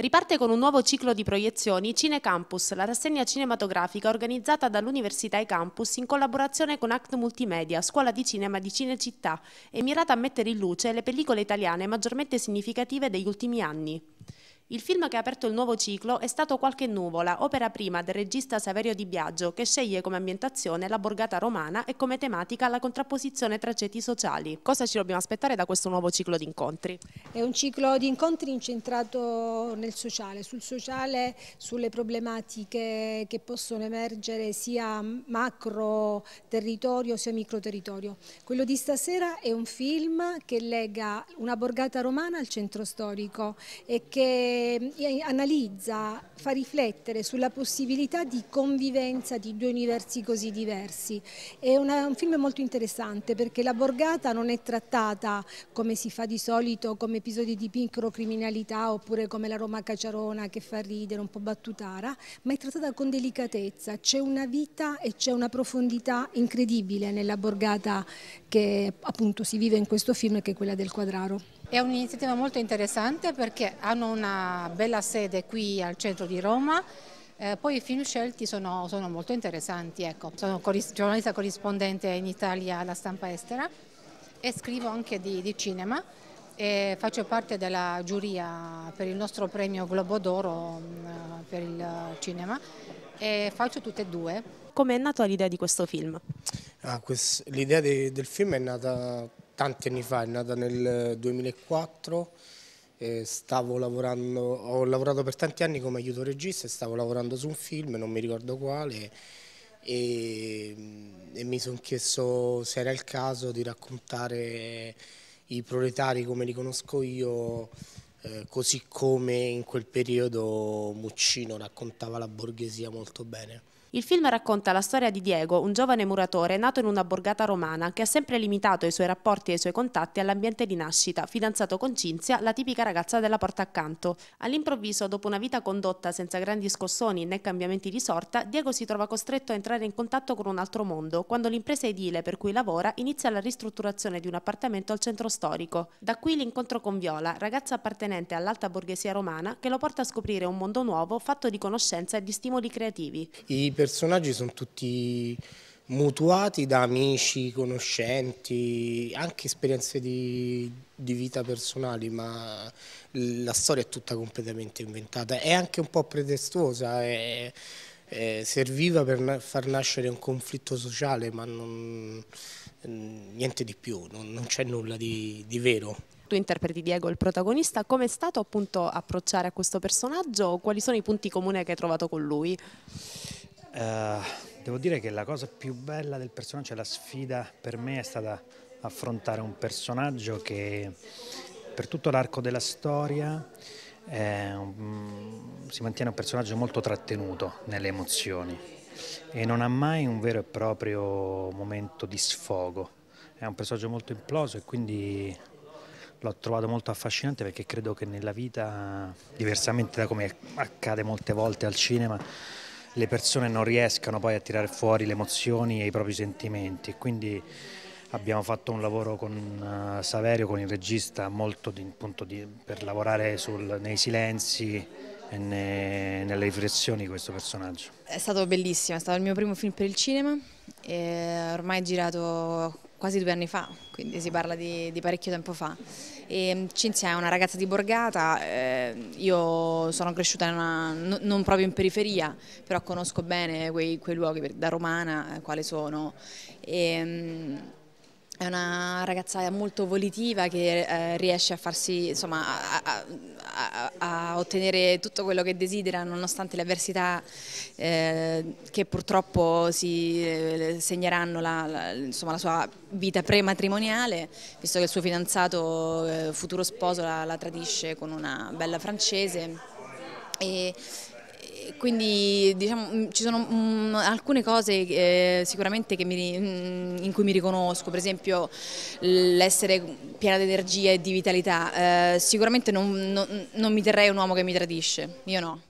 Riparte con un nuovo ciclo di proiezioni Cinecampus, la rassegna cinematografica organizzata dall'Università e Campus in collaborazione con Act Multimedia, Scuola di Cinema di Cinecittà, e mirata a mettere in luce le pellicole italiane maggiormente significative degli ultimi anni. Il film che ha aperto il nuovo ciclo è stato Qualche nuvola, opera prima del regista Saverio Di Biagio, che sceglie come ambientazione la borgata romana e come tematica la contrapposizione tra ceti sociali. Cosa ci dobbiamo aspettare da questo nuovo ciclo di incontri? È un ciclo di incontri incentrato nel sociale, sul sociale, sulle problematiche che possono emergere sia macro territorio sia micro territorio. Quello di stasera è un film che lega una borgata romana al centro storico e che eh, analizza, fa riflettere sulla possibilità di convivenza di due universi così diversi. È una, un film molto interessante perché la borgata non è trattata come si fa di solito, come episodi di criminalità oppure come la Roma Caciarona che fa ridere, un po' battutara, ma è trattata con delicatezza, c'è una vita e c'è una profondità incredibile nella borgata che appunto si vive in questo film che è quella del Quadraro. È un'iniziativa molto interessante perché hanno una bella sede qui al centro di Roma, eh, poi i film scelti sono, sono molto interessanti, ecco. sono corris giornalista corrispondente in Italia alla stampa estera e scrivo anche di, di cinema e faccio parte della giuria per il nostro premio Globo d'Oro mm, eh, per il cinema e faccio tutte e due. Come è nata l'idea di questo film? Ah, quest l'idea del film è nata tanti anni fa, è nata nel 2004, lavorando, ho lavorato per tanti anni come aiuto regista e stavo lavorando su un film, non mi ricordo quale, e, e mi sono chiesto se era il caso di raccontare i proletari come li conosco io, eh, così come in quel periodo Muccino raccontava la borghesia molto bene. Il film racconta la storia di Diego, un giovane muratore nato in una borgata romana che ha sempre limitato i suoi rapporti e i suoi contatti all'ambiente di nascita, fidanzato con Cinzia, la tipica ragazza della porta accanto. All'improvviso, dopo una vita condotta senza grandi scossoni né cambiamenti di sorta, Diego si trova costretto a entrare in contatto con un altro mondo, quando l'impresa edile per cui lavora inizia la ristrutturazione di un appartamento al centro storico. Da qui l'incontro con Viola, ragazza appartenente all'alta borghesia romana, che lo porta a scoprire un mondo nuovo fatto di conoscenza e di stimoli creativi. I personaggi sono tutti mutuati da amici, conoscenti, anche esperienze di, di, vita personali, ma la storia è tutta completamente inventata. È anche un po' pretestuosa, è, è, serviva per far nascere un conflitto sociale, ma non, niente di più, non, non c'è nulla di, di vero. Tu interpreti Diego, il protagonista, come è stato appunto approcciare a questo personaggio? Quali sono i punti comuni che hai trovato con lui? Uh, devo dire che la cosa più bella del personaggio, cioè la sfida per me è stata affrontare un personaggio che per tutto l'arco della storia eh, um, si mantiene un personaggio molto trattenuto nelle emozioni e non ha mai un vero e proprio momento di sfogo. È un personaggio molto imploso e quindi l'ho trovato molto affascinante perché credo che nella vita, diversamente da come accade molte volte al cinema, le persone non riescano poi a tirare fuori le emozioni e i propri sentimenti. Quindi abbiamo fatto un lavoro con eh, Saverio, con il regista, molto di, di, per lavorare sul, nei silenzi e ne, nelle riflessioni di questo personaggio. È stato bellissimo, è stato il mio primo film per il cinema, ormai girato quasi due anni fa, quindi si parla di, di parecchio tempo fa. E mm, Cinzia è una ragazza di Borgata, eh, io sono cresciuta una, non proprio in periferia, però conosco bene quei, quei luoghi da romana, eh, quale sono. E, mm, è una ragazza molto volitiva che eh, riesce a farsi, insomma, a, a, a, ottenere tutto quello che desidera nonostante le avversità eh, che purtroppo si eh, segneranno la, la, insomma, la, sua vita prematrimoniale, visto che il suo fidanzato eh, futuro sposo la, la tradisce con una bella francese. E, quindi diciamo, mm, ci sono mh, mm, alcune cose eh, sicuramente mi, mh, mm, in cui mi riconosco, per esempio l'essere piena di energia e di vitalità, eh, sicuramente non, non, non mi terrei un uomo che mi tradisce, io no.